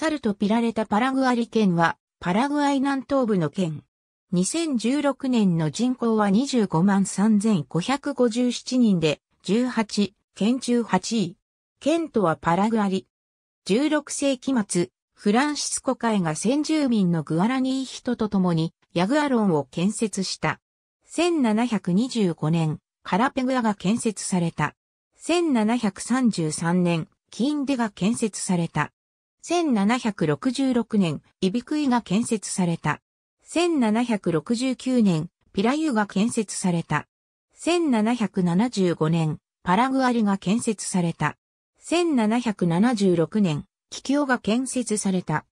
サルとピラレタパラグアリ県は、パラグアイ南東部の県。2016年の人口は25万3557人で、18、県中8位。県都はパラグアリ。16世紀末、フランシスコ海が先住民のグアラニー人と共に、ヤグアロンを建設した。1725年、カラペグアが建設された。1733年、キンデが建設された。1766年、イビクイが建設された。1769年、ピラユが建設された。1775年、パラグアリが建設された。1776年、キキオが建設された。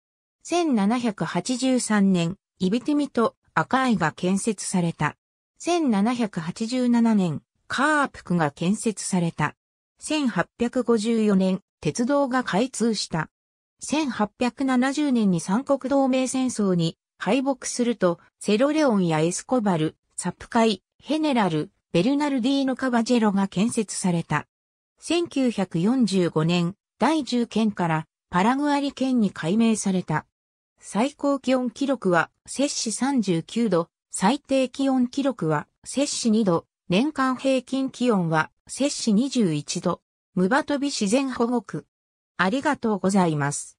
1783年、イビティミとアカイが建設された。1787年、カープクが建設された。1854年、鉄道が開通した。1870年に三国同盟戦争に敗北すると、セロレオンやエスコバル、サプカイ、ヘネラル、ベルナルディーノ・カバジェロが建設された。1945年、第10県からパラグアリ県に改名された。最高気温記録は摂氏39度、最低気温記録は摂氏2度、年間平均気温は摂氏21度。ムバトビ自然保護区。ありがとうございます。